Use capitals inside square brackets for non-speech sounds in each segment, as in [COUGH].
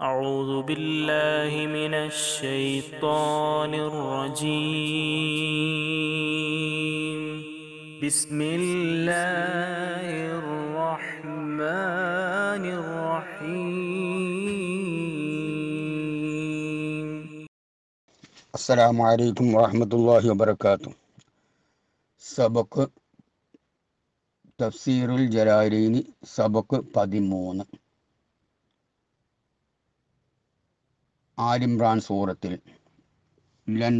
أعوذ بالله من الشيطان الرجيم بسم الله الرحمن الرحيم السلام عليكم ورحمة الله وبركاته سبق تفسير الجرائرين سبق 13 لن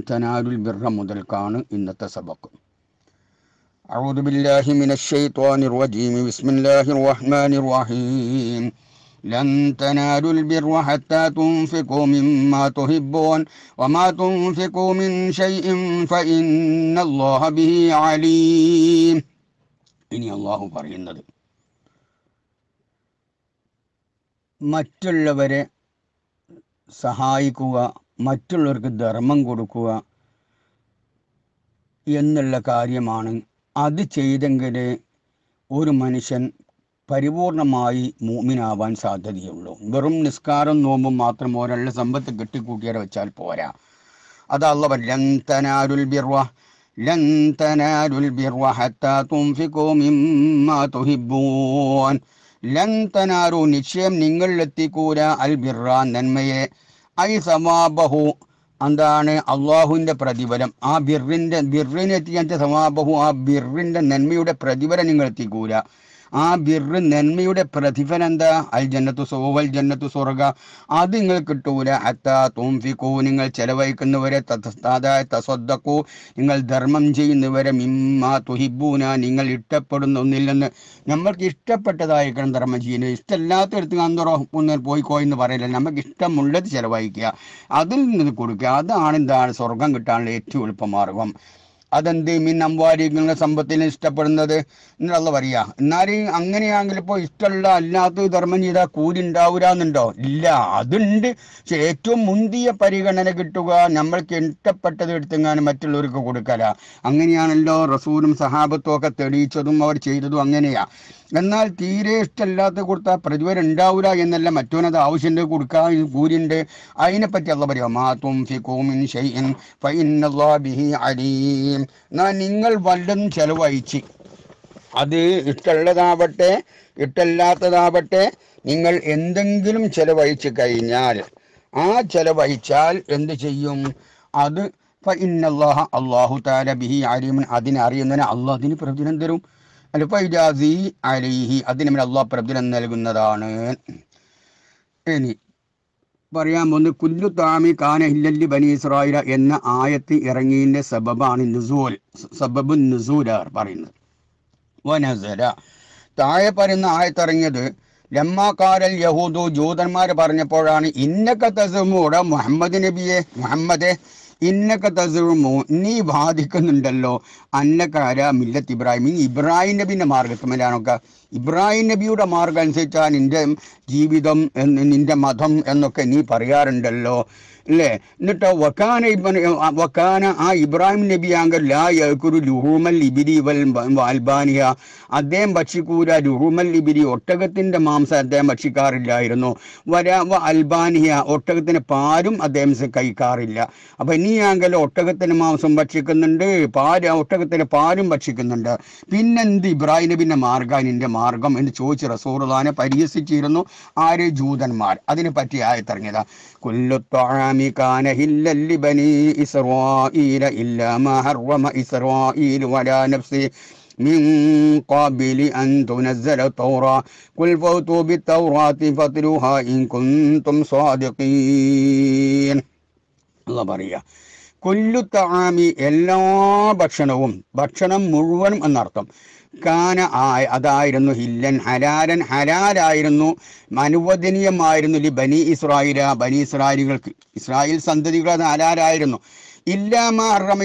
تنالو البر ബിർറ മുതൽക്കാണ് إن تسبق أعوذ بالله من الشيطان الرجيم بسم الله الرحمن الرحيم لن تنالوا البر حتى تنفقوا مما تحبون وما تنفقوا من شيء فإن الله به عليم إني الله പറയുന്നത് മറ്റുള്ളവരെ സഹായിക്കുക മറ്റുള്ളവർക്ക് ധർമ്മം കൊടുക്കുക എന്നുള്ള കാര്യമാണ് അത് ചെയ്തെങ്കിലേ ഒരു മനുഷ്യൻ പരിപൂർണമായി മൂമിനാവാൻ സാധ്യതയുള്ളൂ വെറും നിസ്കാരം നോമ്പും മാത്രം ഒരാളുടെ സമ്പത്ത് കെട്ടിക്കൂട്ടിയാൽ വെച്ചാൽ പോരാ അതല്ല ലന്തനാരുൽ ബിർവ ലന്തനാരുൽ ബിർവ ഹത്താ തുംഫിക്കോ മിമ്മ തുഹിബ്ബൂൻ ലന്തനാരു നിശ്ചയം നിങ്ങൾ എത്തിക്കൂര അൽ ബിറ നന്മയെ ഐ സമാബഹു എന്താണ് അള്ളാഹുവിൻ്റെ പ്രതിഫലം ആ ബിറിൻ്റെ ബിറിനെത്തിയ സമാബഹു ആ ബിറിൻ്റെ നന്മയുടെ പ്രതിഫലം നിങ്ങൾ എത്തിക്കൂര ആ ബിർ നന്മയുടെ പ്രതിഫലം എന്താ അൽ ജന്നത്തു സോവൽ ജന്നത്തു സ്വർഗ അത് നിങ്ങൾ കിട്ടൂല അത്ത തോംഫിക്കോ നിങ്ങൾ ചെലവഴിക്കുന്നവരെ തസ്വദ്ദക്കോ നിങ്ങൾ ധർമ്മം ചെയ്യുന്നവരെ മിമ്മാ തുഹിബൂന നിങ്ങൾ ഇഷ്ടപ്പെടുന്ന ഒന്നില്ലെന്ന് നമ്മൾക്ക് ഇഷ്ടപ്പെട്ടതായിരിക്കണം ധർമ്മം ചെയ്യുന്നത് ഇഷ്ടമില്ലാത്തടത്ത് അന്തോറൊന്ന് പോയിക്കോ എന്ന് പറയില്ല നമുക്ക് ഇഷ്ടമുള്ളത് ചെലവഴിക്കുക അതിൽ നിന്ന് കൊടുക്കുക അതാണ് എന്താണ് സ്വർഗം കിട്ടാനുള്ള ഏറ്റവും എളുപ്പമാർഗം അതെന്ത് മിൻ അമ്പാരി നിങ്ങളുടെ സമ്പത്തിന് ഇഷ്ടപ്പെടുന്നത് എന്നുള്ള പറയാ എന്നാലും അങ്ങനെയാണെങ്കിൽ ഇപ്പോൾ ഇഷ്ടമുള്ള അല്ലാത്ത ധർമ്മം ചെയ്താൽ കൂലി ഉണ്ടാവൂരാന്നുണ്ടോ ഇല്ല അതുണ്ട് പക്ഷെ ഏറ്റവും മുന്തിയ പരിഗണന കിട്ടുക നമ്മൾക്ക് ഇഷ്ടപ്പെട്ടത് എടുത്തെങ്ങാനും മറ്റുള്ളവർക്ക് കൊടുക്കല അങ്ങനെയാണല്ലോ റസൂലും സഹാബത്തും ഒക്കെ തെളിയിച്ചതും അവർ ചെയ്തതും അങ്ങനെയാ എന്നാൽ തീരെ ഇഷ്ടമല്ലാത്ത കൊടുത്താൽ പ്രതിഫലം ഉണ്ടാവില്ല എന്നല്ല മറ്റോനത് ആവശ്യം കൊടുക്കാൻ കൂലിയുണ്ട് അതിനെപ്പറ്റി അല്ല പറയുക മാത്തും അലീം എന്നാ നിങ്ങൾ വല്ലതും ചെലവഴിച്ച് അത് ഇഷ്ടമുള്ളതാവട്ടെ ഇഷ്ടമില്ലാത്തതാവട്ടെ നിങ്ങൾ എന്തെങ്കിലും ചെലവഴിച്ച് കഴിഞ്ഞാൽ ആ ചെലവഴിച്ചാൽ എന്ത് ചെയ്യും അത് ഇന്നല്ലാഹ അള്ളാഹു താല ബിഹി അലീമൻ അതിനറിയുന്നതിന് അള്ളാഹ് അതിന് പ്രതിഫലം തരും അൽഫൈജാസി അലിഹി അതിന് മേൽ അള്ളാഹ് പ്രബുദ്ധനം നൽകുന്നതാണ് ഇനി പറയാൻ പോകുന്ന കുല്ലു താമി കാന ഹില്ലി ബനി ഇസ്രായില എന്ന ആയത്ത് ഇറങ്ങിയതിന്റെ സബബാണ് നുസൂൽ സബബു നുസൂലാർ പറയുന്നത് വനസല താഴെ പറയുന്ന ആയത്ത് ഇറങ്ങിയത് ലമ്മാക്കാരൽ യഹൂദു ജൂതന്മാർ പറഞ്ഞപ്പോഴാണ് ഇന്നക്ക തസുമൂടെ മുഹമ്മദ് നബിയെ മുഹമ്മദേ ഇന്നക്ക തസുമോ നീ ബാധിക്കുന്നുണ്ടല്ലോ അന്നക്കാര മില്ലത്ത് ഇബ്രാഹിം ഇനി ഇബ്രാഹിം നബിൻ്റെ മാർഗത്തിലാണൊക്കെ ഇബ്രാഹിം നബിയുടെ മാർഗം അനുസരിച്ചാൽ നിൻ്റെ ജീവിതം നിൻ്റെ മതം എന്നൊക്കെ നീ പറയാറുണ്ടല്ലോ അല്ലേ എന്നിട്ട് വക്കാന വക്കാന ആ ഇബ്രാഹിം നബി ആങ്കർ ലാ യക്കുരു ലുഹൂമൽ ഇബിരി വൽ വാൽബാനിയ അദ്ദേഹം ഭക്ഷിക്കൂല രുഹുമൽ ഇബിരി ഒട്ടകത്തിന്റെ മാംസം അദ്ദേഹം ഭക്ഷിക്കാറില്ലായിരുന്നു വരാവ അൽബാനിയ ഒട്ടകത്തിന്റെ പാരും അദ്ദേഹം കഴിക്കാറില്ല അപ്പം ഇനി ഒട്ടകത്തിൻ്റെ ഒട്ടകത്തിന്റെ മാംസം ഭക്ഷിക്കുന്നുണ്ട് പാര് ഒട്ടകത്തിന്റെ പാരും ഭക്ഷിക്കുന്നുണ്ട് പിന്നെന്ത് ഇബ്രാഹിം നബിന്റെ മാർഗം മാർഗം എന്ന് ചോദിച്ച് റസൂറുദാനെ പരിഹസിച്ചിരുന്നു ആര് ജൂതന്മാർ അതിനെ പറ്റി ആയത്തിറങ്ങിയതാ കുല്ലു ത്വാമി ഇല്ല മഹർവമ ഇസ്രാ വലാ നഫ്സി من قبل أن تنزل التوراة قل فأتوا بالتوراة فاتلوها إن كنتم صادقين الله بريا കൊല്ലു താമി എല്ലാ ഭക്ഷണവും ഭക്ഷണം മുഴുവനും എന്നർത്ഥം കാന ആയ അതായിരുന്നു ഹില്ലൻ ഹലാലൻ ഹലാലായിരുന്നു അനുവദനീയമായിരുന്നു ലി ബനി ഇസ്രായേല ബനി ഇസ്രായേലുകൾക്ക് ഇസ്രായേൽ സന്തതികൾ അത് ഹലാലായിരുന്നു ഇല്ലാമു അറമ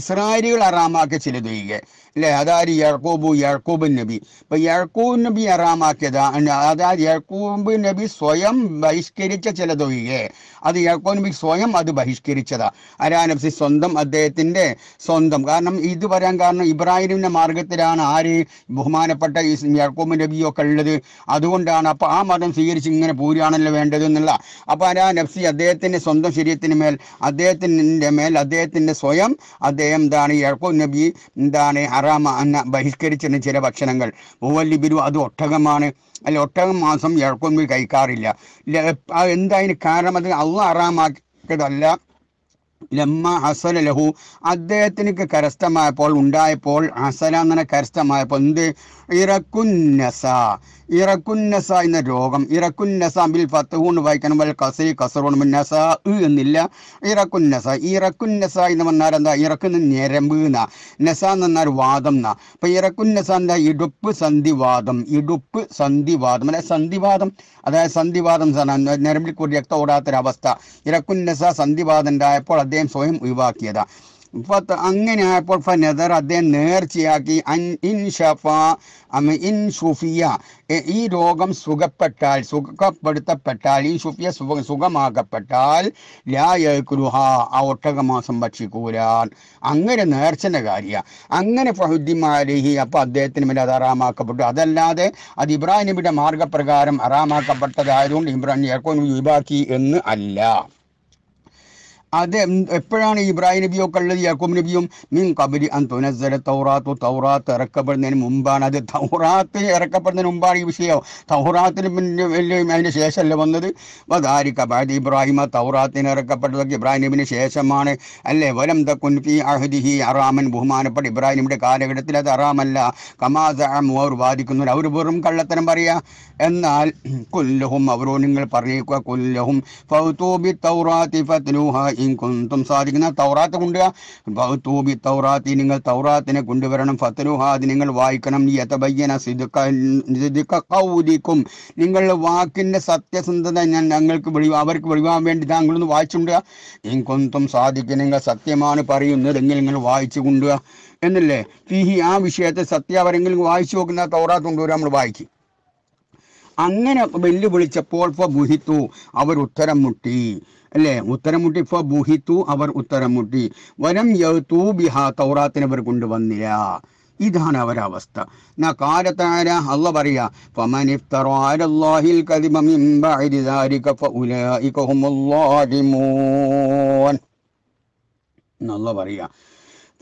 ഇസ്രായേലുകൾ അറാമാക്കി ചിലത് ചെയ്യുക അല്ലേ അതായത് യർക്കൂബു യർക്കൂബ് നബി ഇപ്പൊ യർക്കൂബ് നബി അറാമാക്കിയതാ അതായത് യർക്കൂബ് നബി സ്വയം ബഹിഷ്കരിച്ച ചിലതൊഴികെ അത് യർക്കൂബ് നബി സ്വയം അത് ബഹിഷ്കരിച്ചതാ അരാനബ്സി സ്വന്തം അദ്ദേഹത്തിൻ്റെ സ്വന്തം കാരണം ഇത് വരാൻ കാരണം ഇബ്രാഹിമിൻ്റെ മാർഗത്തിലാണ് ആര് ബഹുമാനപ്പെട്ട യർക്കൂബ് നബിയൊക്കെ ഉള്ളത് അതുകൊണ്ടാണ് അപ്പോൾ ആ മതം സ്വീകരിച്ച് ഇങ്ങനെ പൂരാണല്ലോ വേണ്ടത് എന്നുള്ള അപ്പോൾ അരാ നബ്സി അദ്ദേഹത്തിൻ്റെ സ്വന്തം ശരീരത്തിന് മേൽ അദ്ദേഹത്തിന് അദ്ദേഹത്തിൻ്റെ മേൽ അദ്ദേഹത്തിൻ്റെ സ്വയം അദ്ദേഹം എന്താണ് യഴക്കോ നബി എന്താണ് ഹറാമ എന്ന ബഹിഷ്കരിച്ചിരുന്ന ചില ഭക്ഷണങ്ങൾ മൂവല്ലിബിരു അത് ഒട്ടകമാണ് അല്ല ഒട്ടകം മാസം ഇഴക്കോ നബി കഴിക്കാറില്ല എന്തായാലും കാരണം അത് അള്ളു അറാമാക്കിയതല്ല ലമ്മ ഹസന ലഹു അദ്ദേഹത്തിനക്ക് കരസ്ഥമായപ്പോൾ ഉണ്ടായപ്പോൾ ഹസല എന്ന കരസ്ഥമായപ്പോൾ എന്ത് ഇറക്കുന്നസ ഇറക്കുന്നസ എന്ന രോഗം ഇറക്കുന്നസ ബിൽ ഫത്തഹൂൺ വായിക്കണം വൽ കസൈ കസറോൺ നസ എന്നില്ല ഇറക്കുന്നസ ഇറക്കുന്നസ എന്ന് പറഞ്ഞാൽ എന്താ ഇറക്കുന്ന ഞരമ്പ് എന്ന നസ എന്ന് പറഞ്ഞാൽ വാദം എന്നാ അപ്പൊ ഇറക്കുന്നസ എന്താ ഇടുപ്പ് സന്ധിവാദം ഇടുപ്പ് സന്ധിവാദം അല്ലെ സന്ധിവാദം അതായത് സന്ധിവാദം ഞരമ്പിൽ കൂടി രക്തം ഓടാത്തൊരവസ്ഥ ഇറക്കുന്നസ സന്ധിവാദം ഉണ്ടായപ്പോൾ അദ്ദേഹം സ്വയം ഒഴിവാക്കിയതാണ് ഫത്ത് അങ്ങനെ ആയപ്പോൾ ഫ നെതർ അദ്ദേഹം നേർച്ചയാക്കി ഇൻ ഷഫ ഇൻ ഷുഫിയ ഈ രോഗം സുഖപ്പെട്ടാൽ സുഖപ്പെടുത്തപ്പെട്ടാൽ ഈ ഷുഫിയ സുഖ സുഖമാക്കപ്പെട്ടാൽ ലായക്കുരുഹ ആ ഒട്ടകമാസം ഭക്ഷിക്കൂരാൻ അങ്ങനെ നേർച്ചൻ്റെ കാര്യമാണ് അങ്ങനെ ഫഹുദ്ദിമാലിഹി അപ്പോൾ അദ്ദേഹത്തിന് മേലെ അത് അറാമാക്കപ്പെട്ടു അതല്ലാതെ അത് ഇബ്രാഹിം നബിയുടെ മാർഗപ്രകാരം അറാമാക്കപ്പെട്ടതായതുകൊണ്ട് ഇബ്രാഹിം ഏക്കോ യുബാക്കി എന്ന് അല്ല അത് എപ്പോഴാണ് ഇബ്രാഹിം നബിയോ കള്ളത് യാക്കൂബ് നബിയും മീൻ കബരി അൻ തൗറാത്തു തൗറാത്ത് ഇറക്കപ്പെടുന്നതിന് മുമ്പാണ് അത് തൗറാത്ത് ഇറക്കപ്പെടുന്നതിന് മുമ്പാണ് ഈ വിഷയം തൗറാത്തിന് അതിന് ശേഷമല്ല വന്നത് വദാരിക്ക ബാദ് ഇബ്രാഹിമ തൗറാത്തിന് ഇറക്കപ്പെട്ടതൊക്കെ ഇബ്രാഹിം നബിന് ശേഷമാണ് അല്ലേ വലം കുൻഫി അഹദിഹി അറാമൻ ബഹുമാനപ്പെട്ട ഇബ്രാഹിം നബിയുടെ കാലഘട്ടത്തിൽ അത് അറാമല്ല കമാസാം അവർ വാദിക്കുന്നു അവർ വെറും കള്ളത്തരം പറയാ എന്നാൽ കൊല്ലഹും അവരോ നിങ്ങൾ പറഞ്ഞേക്കുക കൊല്ലഹും ഫൗതൂബി തൗറാത്തി ഇൻകുന്തും സാധിക്കുന്ന തൗറാത്ത് കൊണ്ടുവരാ തൗറാത്തി നിങ്ങൾ തൗറാത്തിനെ കൊണ്ടുവരണം ഫത്തലുഹാദ് നിങ്ങൾ വായിക്കണം യതബയ്യന കൗദിക്കും നിങ്ങൾ വാക്കിന്റെ സത്യസന്ധത ഞാൻ ഞങ്ങൾക്ക് അവർക്ക് വെളിവാൻ വേണ്ടി താങ്കളൊന്ന് വായിച്ചുകൊണ്ടുക ഇൻകുന്തും സാധിക്കും നിങ്ങൾ സത്യമാണ് എങ്കിൽ നിങ്ങൾ വായിച്ചു കൊണ്ടുക എന്നല്ലേ ഈ ആ വിഷയത്തെ സത്യാവരെങ്കിലും വായിച്ചു നോക്കുന്ന തൗറാത്ത് കൊണ്ടുവരാൻ നമ്മൾ വായിക്കും അങ്ങനെ വെല്ലുവിളിച്ചപ്പോൾ ഫ ബുഹിത്തു അവർ ഉത്തരം മുട്ടി അല്ലേ ഉത്തരം മുട്ടി ഫ ബുഹിത്തു അവർ ഉത്തരം മുട്ടി വനം യൗത്തു ബിഹ തൗറാത്തിന് അവർ കൊണ്ടുവന്നില്ല ഇതാണ് അവരവസ്ഥ പറയാ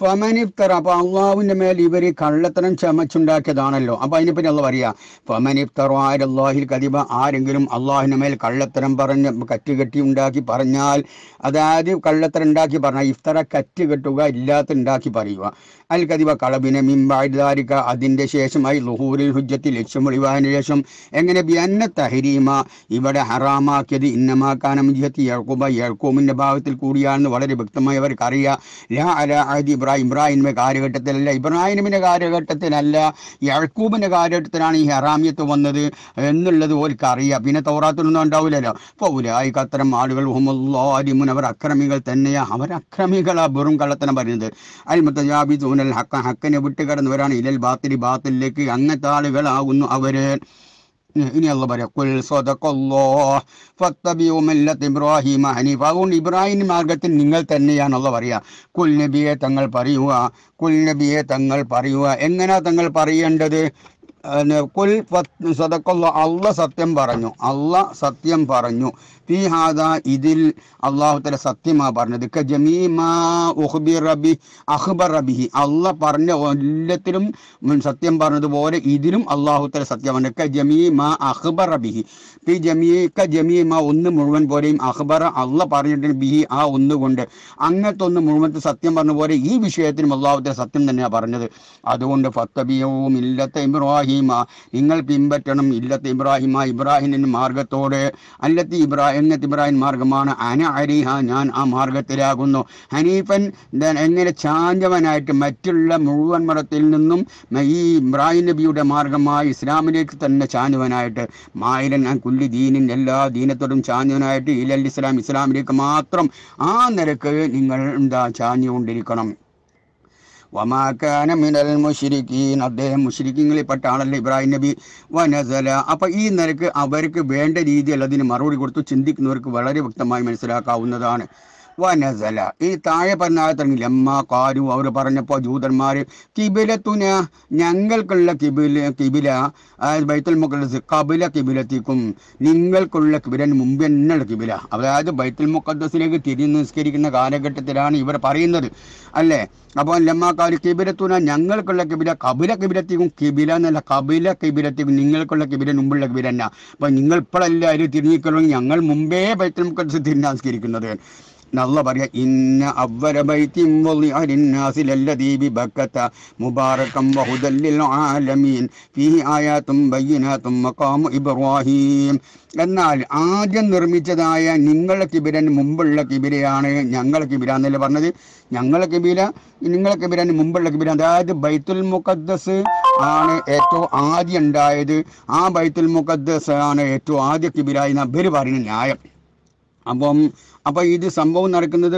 ഫമനിഫ്തറ അപ്പൊ അള്ളാഹുവിന്റെ മേൽ ഇവര് കള്ളത്തരം ചമച്ചുണ്ടാക്കിയതാണല്ലോ അപ്പൊ അതിനെപ്പറ്റി അള്ള പറയാ ഫമനിഫ്തർ ആരല്ലാഹിൽ കതിബ ആരെങ്കിലും അള്ളാഹുവിന്റെ മേൽ കള്ളത്തരം പറഞ്ഞ് കറ്റുകെട്ടി ഉണ്ടാക്കി പറഞ്ഞാൽ അതായത് കള്ളത്തരം ഉണ്ടാക്കി പറഞ്ഞാൽ ഇഫ്തറ കറ്റുകെട്ടുക ഇല്ലാത്ത ഉണ്ടാക്കി പറയുക അൽ കതിബ കളബിനെ മിമ്പാരിക്ക അതിന്റെ ശേഷമായി ലുഹൂരിൽ ഹുജ്ജത്തിൽ ലക്ഷ്യം ഒളിവായതിനു ശേഷം എങ്ങനെ ബിയന്ന തഹരീമ ഇവിടെ ഹറാമാക്കിയത് ഇന്നമാക്കാനം യഹത്തി യഴക്കുബ യഴക്കൂമിന്റെ ഭാഗത്തിൽ കൂടിയാണെന്ന് വളരെ വ്യക്തമായി അവർക്കറിയാം ലാ അല ആദി ഇബ്രാഹിം ഇബ്രാഹിമിൻ്റെ കാലഘട്ടത്തിലല്ല ഇബ്രാഹിമിൻ്റെ കാലഘട്ടത്തിലല്ല യഴക്കൂബിൻ്റെ കാലഘട്ടത്തിലാണ് ഈ ഹറാമിയത്ത് വന്നത് എന്നുള്ളത് ഓർക്ക് അറിയാം പിന്നെ തോറാത്തിനൊന്നും ഉണ്ടാവില്ലല്ലോ അപ്പോൾ ഉലായി അത്തരം ആളുകൾ ഹുമുല്ലാലിമുൻ അവർ അക്രമികൾ തന്നെയാണ് അവർ അക്രമികളാണ് വെറും കള്ളത്തനം പറയുന്നത് അൽ തൂനൽ ഹക്ക ഹക്കനെ വിട്ടുകിടന്നവരാണ് ഇലൽ ബാത്തിരി ബാത്തിലേക്ക് അങ്ങനത്തെ ആളുകളാകുന്നു അവർ ഇനി അള്ള പറയാം കുൽ സ്വതക്കൊല്ലോ ഇബ്രാഹിം ഹനീഫ് അതുകൊണ്ട് ഇബ്രാഹിം മാർഗത്തിൽ നിങ്ങൾ തന്നെയാണ് പറയുക കുൽ നബിയെ തങ്ങൾ പറയുക കുൽ നബിയെ തങ്ങൾ പറയുക എങ്ങനെയാ തങ്ങൾ പറയേണ്ടത് കുൽ അള്ള സത്യം പറഞ്ഞു അള്ള സത്യം പറഞ്ഞു ഫി ഹാദ ഇതിൽ അള്ളാഹുത്തല സത്യമാ പറഞ്ഞത് റബി അഹ്ബർ റബിഹി അള്ള പറഞ്ഞ എല്ലാത്തിലും സത്യം പറഞ്ഞതുപോലെ ഇതിലും അള്ളാഹുത്തല സത്യമാണ് ക ജമീമ അഹ്ബർ റബിഹി പി ജമീ ക ജമീമാ ഒന്ന് മുഴുവൻ പോലെയും അഹ്ബർ അള്ള പറഞ്ഞിട്ടുണ്ട് ബിഹി ആ ഒന്ന് കൊണ്ട് അങ്ങനത്തെ ഒന്ന് മുഴുവൻ സത്യം പറഞ്ഞ പോലെ ഈ വിഷയത്തിനും തല സത്യം തന്നെയാണ് പറഞ്ഞത് അതുകൊണ്ട് ഫത്തബിയവും ഇല്ലത്തെ ഇബ്രാഹിം നീമ നിങ്ങൾ പിൻപറ്റണം ഇല്ലത്ത് ഇബ്രാഹിമ ഇബ്രാഹിമിൻ്റെ മാർഗത്തോട് അല്ലത്ത് ഇബ്രാഹിം ഇബ്രാഹിം മാർഗമാണ് അന അരിഹ ഞാൻ ആ മാർഗത്തിലാകുന്നു ഹനീഫൻ എങ്ങനെ ചാഞ്ചവനായിട്ട് മറ്റുള്ള മുഴുവൻ മതത്തിൽ നിന്നും ഈ ഇബ്രാഹിം നബിയുടെ മാർഗമായി ഇസ്ലാമിലേക്ക് തന്നെ ചാഞ്ചവനായിട്ട് മായിരൻ ആ കുല്ലി ദീനിൻ എല്ലാ ദീനത്തോടും ചാഞ്ചവനായിട്ട് ഇലൽ ഇസ്ലാം ഇസ്ലാമിലേക്ക് മാത്രം ആ നിരക്ക് നിങ്ങൾ എന്താ ചാഞ്ഞുകൊണ്ടിരിക്കണം വമാക്കാന മിനൽ മുഷിരിക്കീൻ അദ്ദേഹം മുഷിരിക്കിങ്ങളിൽ പെട്ടാണല്ലോ ഇബ്രാഹിം നബി വനസല അപ്പം ഈ നിലക്ക് അവർക്ക് വേണ്ട രീതിയിൽ അതിന് മറുപടി കൊടുത്തു ചിന്തിക്കുന്നവർക്ക് വളരെ വ്യക്തമായി മനസ്സിലാക്കാവുന്നതാണ് വനസല ഈ താഴെ പറഞ്ഞാൽ ലമ്മ കാരു അവർ പറഞ്ഞപ്പോൾ ജൂതന്മാർ കിബിലത്തുന ഞങ്ങൾക്കുള്ള കിബില കിബില ബൈത്തുൽ മുഖദ്സ് കബില കിബിലത്തിക്കും നിങ്ങൾക്കുള്ള കിബിലൻ മുമ്പ് തന്നെയുള്ള കിബില അതായത് ബൈത്തുൽ മുക്കദ്സിലേക്ക് തിരിഞ്ഞ് നിസ്കരിക്കുന്ന കാലഘട്ടത്തിലാണ് ഇവർ പറയുന്നത് അല്ലേ അപ്പോൾ ലമ്മാ കാരു കിബിലത്തുന ഞങ്ങൾക്കുള്ള കിബില കബില കിബിലത്തേക്കും കിബില എന്നല്ല കബില കിബിലത്തേക്കും നിങ്ങൾക്കുള്ള കിബിലൻ മുമ്പുള്ള കിബില തന്നെ അപ്പം നിങ്ങൾ ഇപ്പോഴല്ല അതിൽ ഞങ്ങൾ മുമ്പേ ബൈത്തുൽ മുക്കദ്സ് തിരിഞ്ഞാസ്കരിക്കുന്നത് നല്ല പറയാ ഇന്ന അവര ബൈത്തിൻ വളിഅ ലിന്നാസി ലല്ലദീ ബിബക്കത മുബാറകം വഹുദൽ ലിൽ ആലമീൻ ഫീഹി ആയാത്തും ബയ്യിനാത്തും മഖാമു ഇബ്രാഹീം എന്നാൽ ആദ്യം നിർമ്മിച്ചതായ നിങ്ങളുടെ കിബിരന് മുമ്പുള്ള കിബിരയാണ് ഞങ്ങളെ കിബിര എന്നല്ലേ പറഞ്ഞത് ഞങ്ങളെ കിബിര നിങ്ങളെ കിബിരന് മുമ്പുള്ള കിബിര അതായത് ബൈത്തുൽ മുഖദ്ദസ് ആണ് ഏറ്റവും ആദ്യം ഉണ്ടായത് ആ ബൈത്തുൽ മുഖദ്ദസ് ആണ് ഏറ്റവും ആദ്യ കിബിര എന്ന് അവർ പറയുന്ന ന്യായം അപ്പം അപ്പോൾ ഇത് സംഭവം നടക്കുന്നത്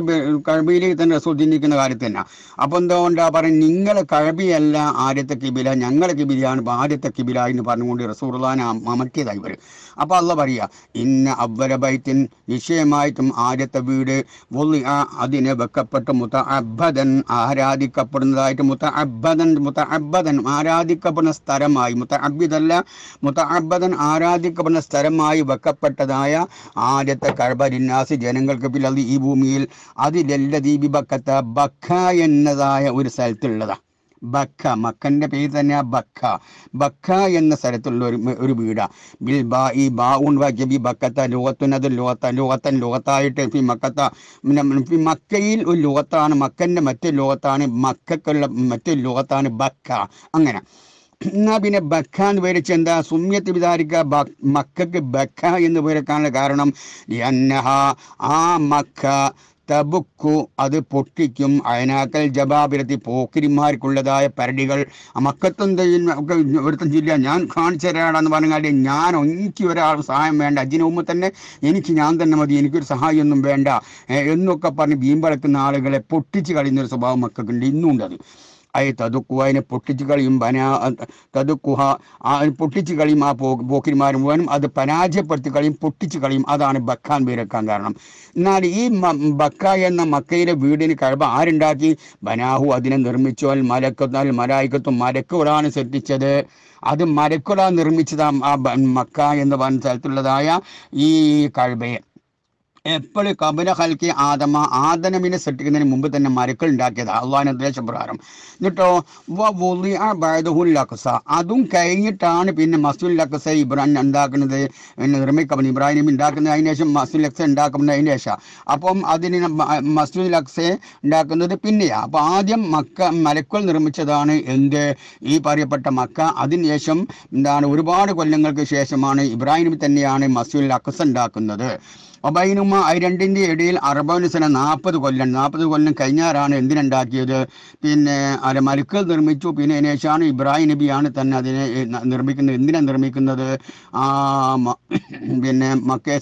കഴബിയിലേക്ക് തന്നെ റസൂൽ ചിന്തിക്കുന്ന കാര്യത്തിൽ തന്നെ അപ്പോൾ എന്തുകൊണ്ടാ പറയുന്നത് നിങ്ങൾ കഴബിയല്ല ആദ്യത്തെ കിബില ഞങ്ങളെ കിബിലാണ് ആദ്യത്തെ കിബില എന്ന് പറഞ്ഞുകൊണ്ട് റസൂർലാൻ അമർത്തിയതായി വരും അപ്പോൾ അല്ല പറയുക ഇന്ന അവര ബൈത്തിൻ നിശ്ചയമായിട്ടും ആദ്യത്തെ വീട് വൊള്ളി അതിനെ വെക്കപ്പെട്ട് മുത്ത അബദൻ ആരാധിക്കപ്പെടുന്നതായിട്ട് മുത്ത അബദൻ മുത്ത അബദൻ ആരാധിക്കപ്പെടുന്ന സ്ഥലമായി മുത്ത അബ്ബിദല്ല മുത്ത അബദൻ ആരാധിക്കപ്പെടുന്ന സ്ഥലമായി വെക്കപ്പെട്ടതായ ആദ്യത്തെ കഴബ ജനങ്ങൾ നിങ്ങൾക്ക് പിള്ളതി ഈ ഭൂമിയിൽ അതിലെല്ല ബക്ക എന്നതായ ഒരു സ്ഥലത്തുള്ളതാണ് ബക്ക മക്കന്റെ പേര് തന്നെ ബക്ക ബക്ക എന്ന സ്ഥലത്തുള്ള ഒരു ഒരു വീടാ ബിൽ ബാ ഈ ബാ ഉൺ വാക്യബി ബക്കത്ത ലോകത്തുനത് ലോകത്ത ലോകത്തൻ ലോകത്തായിട്ട് ഫി മക്കത്ത മക്കയിൽ ഒരു ലോകത്താണ് മക്കൻ്റെ മറ്റേ ലോകത്താണ് മക്കുള്ള മറ്റൊരു ലോകത്താണ് ബക്ക അങ്ങനെ എന്നാ പിന്നെ ബക്ക എന്ന് പേരിച്ച് എന്താ സുമ്യത്ത് വിചാരിക്ക മക്കക്ക് ബക്ക എന്ന് പേരക്കാനുള്ള കാരണം എന്നഹ ആ മക്ക തബുക്കു അത് പൊട്ടിക്കും അയനാക്കൽ ജബാബിരത്തി പോക്കിരിമാർക്കുള്ളതായ പരടികൾ മക്കത്തും ഒരുത്തും ജില്ല ഞാൻ കാണിച്ചു തരാടാന്ന് പറഞ്ഞാൽ ഞാൻ എനിക്ക് ഒരാൾ സഹായം വേണ്ട മുമ്പ് തന്നെ എനിക്ക് ഞാൻ തന്നെ മതി എനിക്കൊരു സഹായമൊന്നും വേണ്ട എന്നൊക്കെ പറഞ്ഞ് ഭീമ്പളക്കുന്ന ആളുകളെ പൊട്ടിച്ച് കളിയുന്ന ഒരു സ്വഭാവം മക്കൾക്കുണ്ട് ഇന്നുണ്ട് അത് അയ് തതുക്കുക അതിനെ പൊട്ടിച്ച് കളിയും പനാ തതുക്കുഹ ആ പൊട്ടിച്ച് കളിയും ആ പോ പോക്കിരിമാർ മുഴുവനും അത് പരാജയപ്പെടുത്തി കളിയും പൊട്ടിച്ച് കളിയും അതാണ് ബക്കാൻ വീരക്കാൻ കാരണം എന്നാൽ ഈ ബക്ക എന്ന മക്കയിലെ വീടിന് കഴിവ് ആരുണ്ടാക്കി ബനാഹു അതിനെ നിർമ്മിച്ചോൽ മലക്കത്താൽ മലായിക്കത്തും മരക്കുകളാണ് സൃഷ്ടിച്ചത് അത് മരക്കുള നിർമ്മിച്ചതാ ആ മക്ക എന്ന് പറഞ്ഞ സ്ഥലത്തുള്ളതായ ഈ കഴിവയെ എപ്പോഴും കബുല ഹൽക്കി ആദമ ആദനമിനെ സൃഷ്ടിക്കുന്നതിന് മുമ്പ് തന്നെ മരുക്കൾ ഉണ്ടാക്കിയത് അള്ളാഹിന് പ്രകാരം എന്നിട്ടോ ബൈദുഹുൽ അതും കഴിഞ്ഞിട്ടാണ് പിന്നെ മസുൽ ഇബ്രാഹിം ഉണ്ടാക്കുന്നത് പിന്നെ നിർമ്മിക്കപ്പെടുന്നത് ഇബ്രാഹിം ഉണ്ടാക്കുന്നത് അതിന് ശേഷം മസുൽ അക്സ ഉണ്ടാക്കുന്നത് അതിന് ശേഷം അപ്പം അതിന് മസുൽ അക്സ ഉണ്ടാക്കുന്നത് പിന്നെയാ അപ്പോൾ ആദ്യം മക്ക മലക്കുകൾ നിർമ്മിച്ചതാണ് എന്ത് ഈ പറയപ്പെട്ട മക്ക ശേഷം എന്താണ് ഒരുപാട് കൊല്ലങ്ങൾക്ക് ശേഷമാണ് ഇബ്രാഹിം തന്നെയാണ് മസുൽ അക്സ ഉണ്ടാക്കുന്നത് ഒബൈനുമ ഐ രണ്ടിൻ്റെ ഇടയിൽ അറബോനുസന നാൽപ്പത് കൊല്ലം നാൽപ്പത് കൊല്ലം കഴിഞ്ഞാറാണ് എന്തിനുണ്ടാക്കിയത് പിന്നെ അല്ല മലുക്കൾ നിർമ്മിച്ചു പിന്നെ അതിനുശേഷമാണ് ഇബ്രാഹിം നബിയാണ് തന്നെ അതിനെ നിർമ്മിക്കുന്നത് എന്തിനാണ് നിർമ്മിക്കുന്നത് പിന്നെ മക്കയെ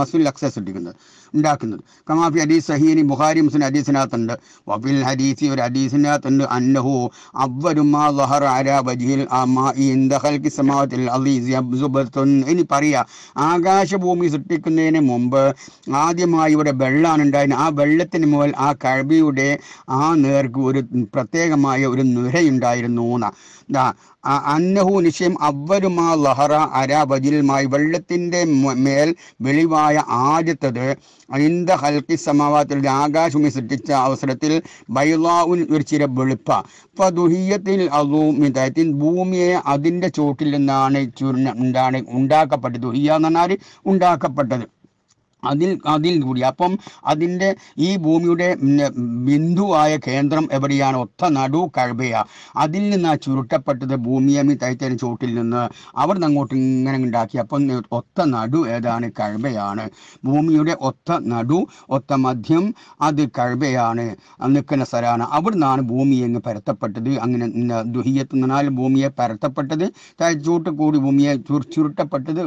മസുൽ അക്സ സൃഷ്ടിക്കുന്നത് ഉണ്ടാക്കുന്നത് കമാഫി ഹദീസ് സഹീനി ബുഹാരി മുസ്ലിം ഹദീസിനകത്തുണ്ട് വബിൽ ഹദീസി ഒരു ഹദീസിനകത്തുണ്ട് അന്നഹു അവരുമാ വജിൽ ഇനി പറയാ ആകാശഭൂമി സൃഷ്ടിക്കുന്നതിന് മുമ്പ് ആദ്യമായി ഇവിടെ വെള്ളമാണ് ഉണ്ടായത് ആ വെള്ളത്തിന് മുകൾ ആ കഴബിയുടെ ആ നേർക്ക് ഒരു പ്രത്യേകമായ ഒരു നുരയുണ്ടായിരുന്നു അന്നഹു നിശയം അവരുമാ ലഹറ അരാബജിലുമായി വെള്ളത്തിൻ്റെ മേൽ വെളിവായ ആദ്യത്തത് ഇന്ത ഹൽക്കി സമാവാത്തിൽ ആകാശഭൂമി സൃഷ്ടിച്ച അവസരത്തിൽ ബൈലാവുൻ ഒരു ചിര വെളുപ്പ ഇപ്പൊ ദുഹിയത്തിൽ അതും ഭൂമിയെ അതിൻ്റെ ചോട്ടിൽ നിന്നാണ് ചുരുണ്ടാണ് ഉണ്ടാക്കപ്പെട്ടത് ദുഹിയ എന്ന് പറഞ്ഞാൽ ഉണ്ടാക്കപ്പെട്ടത് അതിൽ അതിൽ കൂടി അപ്പം അതിൻ്റെ ഈ ഭൂമിയുടെ ബിന്ദുവായ കേന്ദ്രം എവിടെയാണ് ഒത്ത നടു കഴബയ അതിൽ നിന്ന് ആ ചുരുട്ടപ്പെട്ടത് ഭൂമിയമി തൈത്തേരി ചോട്ടിൽ നിന്ന് അവിടെ അങ്ങോട്ട് ഇങ്ങനെ ഉണ്ടാക്കി അപ്പം ഒത്ത നടു ഏതാണ് കഴബയാണ് ഭൂമിയുടെ ഒത്ത നടു ഒത്ത മധ്യം അത് കഴബയാണ് നിൽക്കുന്ന സ്ഥലമാണ് അവിടെ നിന്നാണ് ഭൂമി അങ്ങ് പരത്തപ്പെട്ടത് അങ്ങനെ ദുഹിയത്ത് നിന്നാൽ ഭൂമിയെ പരത്തപ്പെട്ടത് ചൂട്ട് കൂടി ഭൂമിയെ ചുരുട്ടപ്പെട്ടത്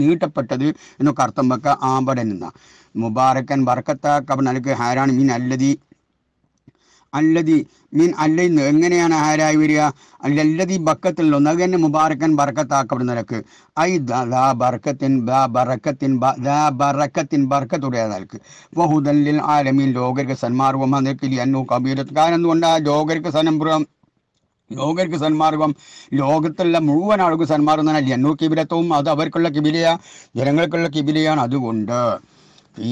നീട്ടപ്പെട്ടത് എന്നൊക്കെ അർത്ഥം വെക്കുക ആമ്പ ഉൾപ്പെടും മുബാറക്കൻ ബർക്കത്താക്കവൻ നൽകുക ഹാരാണ് മീൻ അല്ലതി അല്ലതി മീൻ അല്ല എങ്ങനെയാണ് ആരായി വരിക അല്ലല്ലതി ബക്കത്തിൽ ഒന്ന് തന്നെ മുബാറക്കൻ ബർക്കത്താക്കപ്പെടുന്ന നിലക്ക് ഐ ദാ ബർക്കത്തിൻ ബാ ബറക്കത്തിൻ ദാ ബറക്കത്തിൻ ബർക്കത്തുടേ നിലക്ക് വഹുദല്ലിൽ ആലമീൻ ലോകർക്ക് സന്മാർവമാ നിൽക്കില്ല അന്നു കബീരത്കാരെന്നുകൊണ്ട് ആ ലോകർക്ക് സനം ലോകർക്ക് സന്മാർഗം ലോകത്തുള്ള മുഴുവൻ ആൾക്ക് സന്മാർഗം തന്നെ ജന്നു കിബിലത്വവും അത് അവർക്കുള്ള കിബിലയാണ് ജനങ്ങൾക്കുള്ള കിബിലയാണ് അതുകൊണ്ട്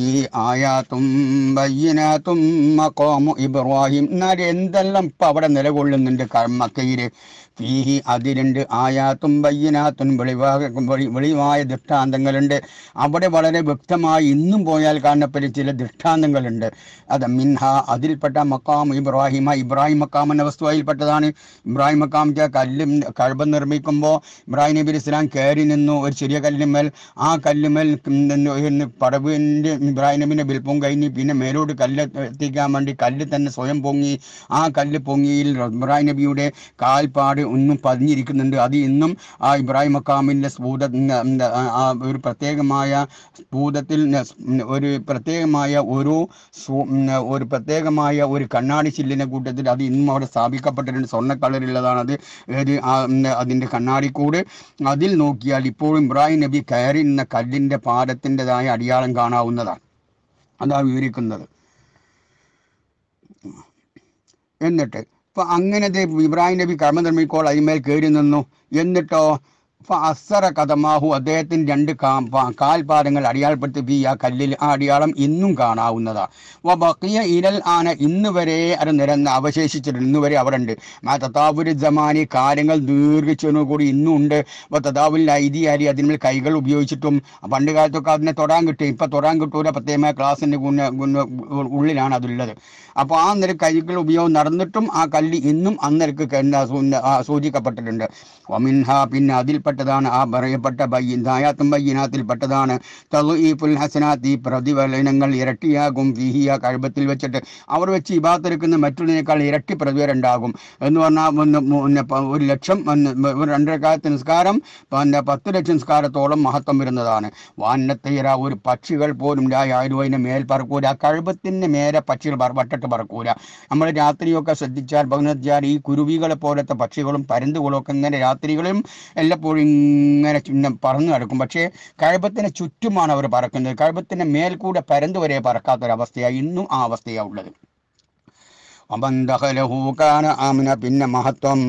ഈ ആയാത്തും ബയ്യനാത്തും മക്കോമു ഇബ്രാഹിം എന്നാൽ എന്തെല്ലാം ഇപ്പം അവിടെ നിലകൊള്ളുന്നുണ്ട് മക്കയിൽ ഫീഹി രണ്ട് ആയാത്തും വയ്യനാത്തും വെളിവാക വെളിവായ ദൃഷ്ടാന്തങ്ങളുണ്ട് അവിടെ വളരെ വ്യക്തമായി ഇന്നും പോയാൽ കാണപ്പെടുന്ന ചില ദൃഷ്ടാന്തങ്ങളുണ്ട് അത് മിൻഹ അതിൽപ്പെട്ട മക്കാം ഇബ്രാഹിമ ഇബ്രാഹിം മക്കാം എന്ന വസ്തുവായിൽപ്പെട്ടതാണ് ഇബ്രാഹിം മക്കാം കല്ലും കഴബ നിർമ്മിക്കുമ്പോൾ ഇബ്രാഹിം നബി ഇസ്ലാം കയറി നിന്നു ഒരു ചെറിയ കല്ലുമേൽ ആ കല്ലുമേൽ പടവിൻ്റെ ഇബ്രാഹിം നബിൻ്റെ ബിൽപ്പം കഴിഞ്ഞ് പിന്നെ മേലോട്ട് കല്ല് എത്തിക്കാൻ വേണ്ടി കല്ല് തന്നെ സ്വയം പൊങ്ങി ആ കല്ല് പൊങ്ങിയിൽ ഇബ്രാഹിം നബിയുടെ കാൽപ്പാട് ഇന്നും പതിഞ്ഞിരിക്കുന്നുണ്ട് അത് ഇന്നും ആ ഇബ്രാഹിം അക്കാമിൻ്റെ സ്ഫൂത ഒരു പ്രത്യേകമായ സ്ഫൂതത്തിൽ ഒരു പ്രത്യേകമായ ഒരു ഒരു പ്രത്യേകമായ ഒരു കണ്ണാടി ചില്ലിൻ്റെ കൂട്ടത്തിൽ അത് ഇന്നും അവിടെ സ്ഥാപിക്കപ്പെട്ടിട്ടുണ്ട് സ്വർണ്ണ കളറിലുള്ളതാണത് ഒരു അതിൻ്റെ കണ്ണാടിക്കൂട് അതിൽ നോക്കിയാൽ ഇപ്പോഴും ഇബ്രാഹിം നബി കയറി നിന്ന കല്ലിൻ്റെ പാദത്തിൻ്റെതായ അടിയാളം കാണാവുന്നതാണ് അതാണ് വിവരിക്കുന്നത് എന്നിട്ട് അങ്ങനെ അങ്ങനത്തെ ഇബ്രാഹിം നബി കർമ്മ നിർമ്മിക്കോൾ അതിന്മേൽ കയറി നിന്നു എന്നിട്ടോ അസ്സറ കഥമാഹു അദ്ദേഹത്തിന് രണ്ട് കാൽപാദങ്ങൾ അടിയാളപ്പെടുത്തി ബി ആ കല്ലിൽ ആ അടിയാളം ഇന്നും കാണാവുന്നതാണ് ഇരൽ ആന ഇന്ന് വരെ അത് നിരന്ന് അവശേഷിച്ചിട്ടുണ്ട് ഇന്ന് വരെ ഉണ്ട് ആ തത്താവുരി ജമാനി കാര്യങ്ങൾ ദീർഘിച്ചതിനു കൂടി ഇന്നും ഉണ്ട് അപ്പോൾ തതാവുൽ ഐതിയാരി അതിന്മേൽ കൈകൾ ഉപയോഗിച്ചിട്ടും പണ്ട് കാലത്തൊക്കെ അതിനെ തൊടാൻ കിട്ടും ഇപ്പം തൊടാൻ കിട്ടൂല പ്രത്യേകമായ ക്ലാസ്സിൻ്റെ ഉള്ളിലാണ് അതുള്ളത് അപ്പോൾ ആ നില കൈകൾ ഉപയോഗം നടന്നിട്ടും ആ കല്ല് ഇന്നും അന്നേരക്ക് സൂചിക്കപ്പെട്ടിട്ടുണ്ട് ഒമിൻഹ പിന്നെ അതിൽ പെട്ടതാണ് ആ പറയപ്പെട്ട ബയ്യൻ ദായാത്തും ബയ്യനാത്തിൽ പെട്ടതാണ് ഹസനാത്ത് ഹസനാത്തി പ്രതിഫലനങ്ങൾ ഇരട്ടിയാകും വിഹിയ ആ കഴുപത്തിൽ വെച്ചിട്ട് അവർ വെച്ച് ഇബാത്തെടുക്കുന്ന മറ്റുള്ളതിനേക്കാൾ ഇരട്ടി പ്രതിഫലം എന്ന് പറഞ്ഞാൽ ഒരു ലക്ഷം ഒരു രണ്ടരക്കാലത്ത് നിസ്കാരം പിന്നെ പത്ത് ലക്ഷം നിസ്കാരത്തോളം മഹത്വം വരുന്നതാണ് വാനത്തീര ഒരു പക്ഷികൾ പോലും രായാരുവതിന് മേൽ പറക്കൂല കഴുപത്തിന് മേലെ പക്ഷികൾ വട്ടിട്ട് പറക്കൂല നമ്മൾ രാത്രിയൊക്കെ ശ്രദ്ധിച്ചാൽ ഭഗ്നധ്യാൽ ഈ കുരുവികളെ പോലത്തെ പക്ഷികളും പരുന്തുകളും ഇങ്ങനെ രാത്രികളും എല്ലപ്പോഴും ഇങ്ങനെ പറന്നു നടക്കും പക്ഷേ കഴബത്തിന് ചുറ്റുമാണ് അവർ പറക്കുന്നത് കഴബത്തിൻ്റെ മേൽക്കൂടെ പരന്തുവരെ പറക്കാത്തൊരവസ്ഥയാണ് ഇന്നും ആ അവസ്ഥയാണ് ഉള്ളത് ആമിന പിന്നെ മഹത്വം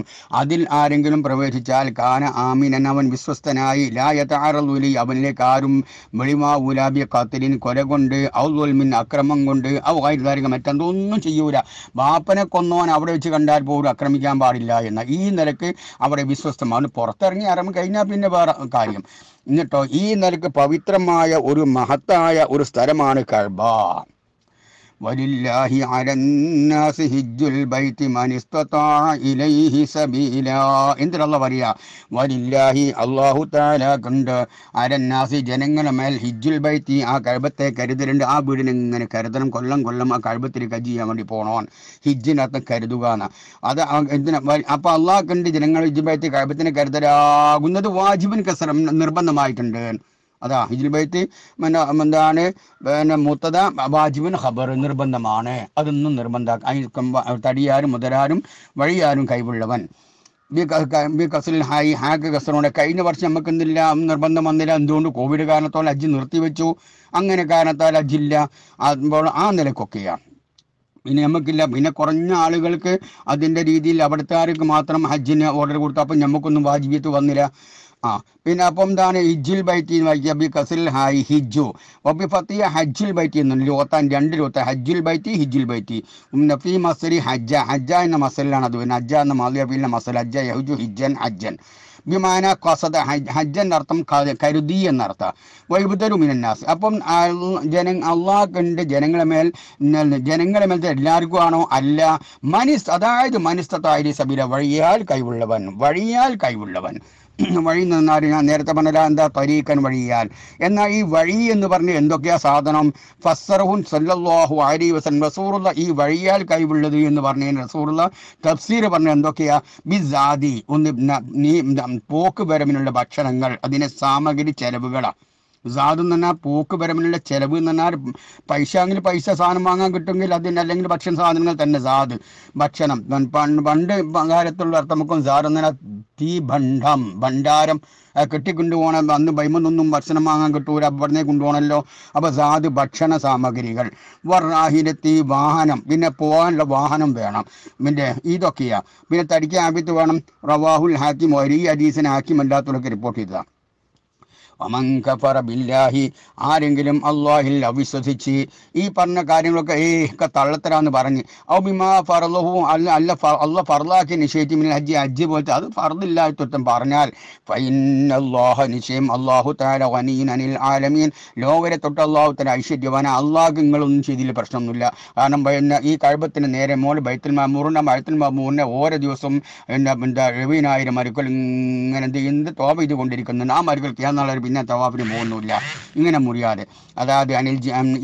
അതിൽ ആരെങ്കിലും പ്രവേശിച്ചാൽ കാന ആമിനൻ അവൻ വിശ്വസ്തനായി ലായത്താറലുലി അവനിലേക്ക് ആരും വെളിമാവൂലാബിയ കത്തിലിൻ കൊല കൊണ്ട് ഔൽമിൻ അക്രമം കൊണ്ട് ഔ കൈതാരിക മറ്റെന്തൊന്നും ചെയ്യൂല ബാപ്പനെ കൊന്നവൻ അവിടെ വെച്ച് കണ്ടാൽ പോലും ആക്രമിക്കാൻ പാടില്ല എന്ന ഈ നിലക്ക് അവിടെ വിശ്വസ്തമാണ് പുറത്തിറങ്ങി അറമ്പ് കഴിഞ്ഞാൽ പിന്നെ വേറെ കാര്യം എന്നിട്ടോ ഈ നിലക്ക് പവിത്രമായ ഒരു മഹത്തായ ഒരു സ്ഥലമാണ് കഴബ വലില്ലാഹി അലന്നാസി الناس حج البيت ഇലൈഹി സബീല إليه سبيلا എന്തിനാ അള്ളാഹ് പറയുക വലില്ലാഹി അള്ളാഹു താലാക്കുണ്ട് അരന്നാസി ജനങ്ങളുടെ മേൽ ഹിജുൽ ബൈത്തി ആ കഴുപത്തെ കരുതലുണ്ട് ആ വീടിനെ ഇങ്ങനെ കരുതണം കൊല്ലം കൊല്ലം ആ കഴുപത്തിൽ കജ് ചെയ്യാൻ വേണ്ടി പോകണോൻ ഹിജിനകത്ത് കരുതുക എന്ന് അത് എന്തിനാ അപ്പോൾ അള്ളാഹ് കണ്ട് ജനങ്ങൾ ഹിജുൽ ബൈത്തി കഴുപത്തിനെ കരുതലാകുന്നത് വാജിബിൻ കസറം നിർബന്ധമായിട്ടുണ്ട് അതാ ഹിജിൽ ബൈത്ത് എന്താണ് പിന്നെ മുത്തത വാജിബിൻ ഖബർ നിർബന്ധമാണ് അതൊന്നും നിർബന്ധം തടിയാരും മുതലാരും വഴിയാരും കൈവുള്ളവൻ ബി കസലിൽ ഹായി ഹാക്ക് കസറോടെ കഴിഞ്ഞ വർഷം നമുക്ക് എന്തില്ല നിർബന്ധം വന്നില്ല എന്തുകൊണ്ട് കോവിഡ് കാരണത്താൽ അജ്ജ് നിർത്തിവെച്ചു അങ്ങനെ കാരണത്താൽ അജ്ജില്ല അപ്പോൾ ആ നിലക്കൊക്കെയാണ് പിന്നെ നമുക്കില്ല പിന്നെ കുറഞ്ഞ ആളുകൾക്ക് അതിൻ്റെ രീതിയിൽ അവിടുത്തെ ആർക്ക് മാത്രം ഹജ്ജിന് ഓർഡർ കൊടുത്തു അപ്പം നമുക്കൊന്നും വാജിബിയത്ത് വന്നില്ല ആ പിന്നെ അപ്പം എന്താണ് ഇജിൽ ബൈത്തി എന്ന് വായിക്കുക അബി കസിൽ ഹായ് ഹിജു വബി ഫത്തിയ ഹജ്ജുൽ ബൈത്തി എന്നുണ്ട് ലോത്താൻ രണ്ട് ലോത്ത ഹജ്ജുൽ ബൈത്തി ഹിജുൽ ബൈത്തി നഫി മസരി ഹജ്ജ ഹജ്ജ എന്ന മസലിലാണ് അത് പിന്നെ ഹജ്ജ എന്ന മാലിയബീലിൻ്റെ മസൽ ഹജ്ജ യഹുജു ഹിജ്ജൻ ഹജ്ജൻ വിമാന കൊസദ ഹജ്ജൻ്റെ അർത്ഥം കരുതി എന്നർത്ഥം വൈബുദ്ധരു മിനന്നാസ് അപ്പം ജന അള്ളാഹുണ്ട് ജനങ്ങളെ മേൽ ജനങ്ങളെ മേൽ എല്ലാവർക്കും ആണോ അല്ല മനുസ് അതായത് മനിസ്തത്തായി സബില വഴിയാൽ കഴിവുള്ളവൻ വഴിയാൽ കഴിവുള്ളവൻ [CLEARS THROAT] വഴി നിന്നാൽ നേരത്തെ പറഞ്ഞാൽ എന്താ തരീക്കൻ വഴിയാൽ എന്നാൽ ഈ വഴി എന്ന് പറഞ്ഞ് എന്തൊക്കെയാ സാധനം ഫസ്സറുഹുൻ സല്ലാഹു ആരി വസൻ റസൂറുള്ള ഈ വഴിയാൽ കൈവിള്ളത് എന്ന് പറഞ്ഞ റസൂറുള്ള തഫ്സീർ പറഞ്ഞ എന്തൊക്കെയാ ബിസാദി ഒന്ന് നീ പോക്ക് വരവിനുള്ള ഭക്ഷണങ്ങൾ അതിനെ സാമഗ്രി ചെലവുകളാണ് സാധു എന്ന് പറഞ്ഞാൽ പോക്ക് പരമനുള്ള ചിലവ് എന്ന് പറഞ്ഞാൽ പൈസ എങ്കിൽ പൈസ സാധനം വാങ്ങാൻ കിട്ടുമെങ്കിൽ അതിന് അല്ലെങ്കിൽ ഭക്ഷണ സാധനങ്ങൾ തന്നെ സാധ് ഭക്ഷണം പണ്ട് കാലത്തുള്ള അർത്ഥമൊക്കെ സാധു എന്ന് പറഞ്ഞാൽ തീ ഭണ്ഡം ഭണ്ഡാരം കെട്ടിക്കൊണ്ടുപോകണം അന്ന് ബൈമൊന്നും ഭക്ഷണം വാങ്ങാൻ കിട്ടൂല ഇവിടുന്നേ കൊണ്ടുപോകണമല്ലോ അപ്പോൾ സാധു ഭക്ഷണ സാമഗ്രികൾ വറാഹിരത്തി വാഹനം പിന്നെ പോകാനുള്ള വാഹനം വേണം പിന്നെ ഇതൊക്കെയാ പിന്നെ തടിക്ക് ആപിത്ത് വേണം റവാഹുൽ ഹാക്കിം ഒരേ അരീസിന് ഹാക്കിം റിപ്പോർട്ട് ചെയ്തതാണ് ഒമങ്കഫറ ബില്ലാഹി ആരെങ്കിലും അള്ളാഹിൽ അവിശ്വസിച്ച് ഈ പറഞ്ഞ കാര്യങ്ങളൊക്കെ ഏ ഒക്കെ തള്ളത്തരാന്ന് പറഞ്ഞ് ഔബിമാ ഫറലഹു അല്ല അല്ല അള്ള ഫറലാക്കി നിഷേധിമിൻ ഹജ്ജി ഹജ്ജ് പോലത്തെ അത് ഫറദില്ലാത്തൊറ്റം പറഞ്ഞാൽ ഫൈനല്ലാഹ നിശ്ചയം അള്ളാഹു താര വനീൻ അനിൽ ആലമീൻ ലോകരെ തൊട്ട് അള്ളാഹു തന്നെ ഐശ്വര്യവാന അള്ളാഹ് നിങ്ങളൊന്നും ചെയ്തില്ല പ്രശ്നമൊന്നുമില്ല കാരണം പിന്നെ ഈ കഴിവത്തിന് നേരെ മോൾ ബൈത്തുൽ മാമൂറിൻ്റെ ബൈത്തുൽ മാമൂറിനെ ഓരോ ദിവസവും പിന്നെ എന്താ എഴുപതിനായിരം മരുക്കൾ ഇങ്ങനെ എന്ത് തോപ ചെയ്തുകൊണ്ടിരിക്കുന്നു ആ മരുക്കൾ കേന്നാളെ പിന്നെ തവാഫിന് പോകുന്നില്ല ഇങ്ങനെ മുറിയാതെ അതായത് അനിൽ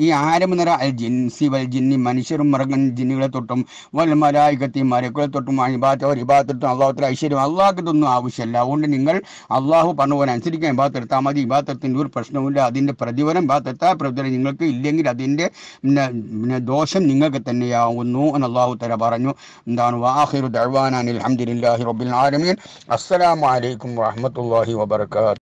ഈ ആരം നിറ അൽ ജിൻസി വൽ ജിന്നി മനുഷ്യരും മൃഗൻ ജിന്നുകളെ തൊട്ടും വൽ മലായികത്തി മരക്കുകളെ തൊട്ടും അഴിബാത്ത ഒരു ഇബാത്തൊട്ടും അള്ളാഹത്തിന് ഐശ്വര്യം അള്ളാഹ്ക്കതൊന്നും ആവശ്യമില്ല അതുകൊണ്ട് നിങ്ങൾ അള്ളാഹു പറഞ്ഞ അനുസരിക്കാൻ ഇബാത്തെടുത്താൽ മതി ഇബാത്തത്തിൻ്റെ ഒരു പ്രശ്നമില്ല അതിൻ്റെ പ്രതിഫലം ഇബാത്തെത്താ പ്രതിഫലം നിങ്ങൾക്ക് ഇല്ലെങ്കിൽ അതിൻ്റെ പിന്നെ ദോഷം നിങ്ങൾക്ക് തന്നെയാവുന്നു എന്ന് അള്ളാഹു തല പറഞ്ഞു എന്താണ് വാഹിർ ദഴ്വാനാൻ അലഹമുല്ലാഹി റബിൻ ആലമീൻ അസ്സലാമലൈക്കും വാഹമത്തല്ലാഹി വബർക്കാത്തു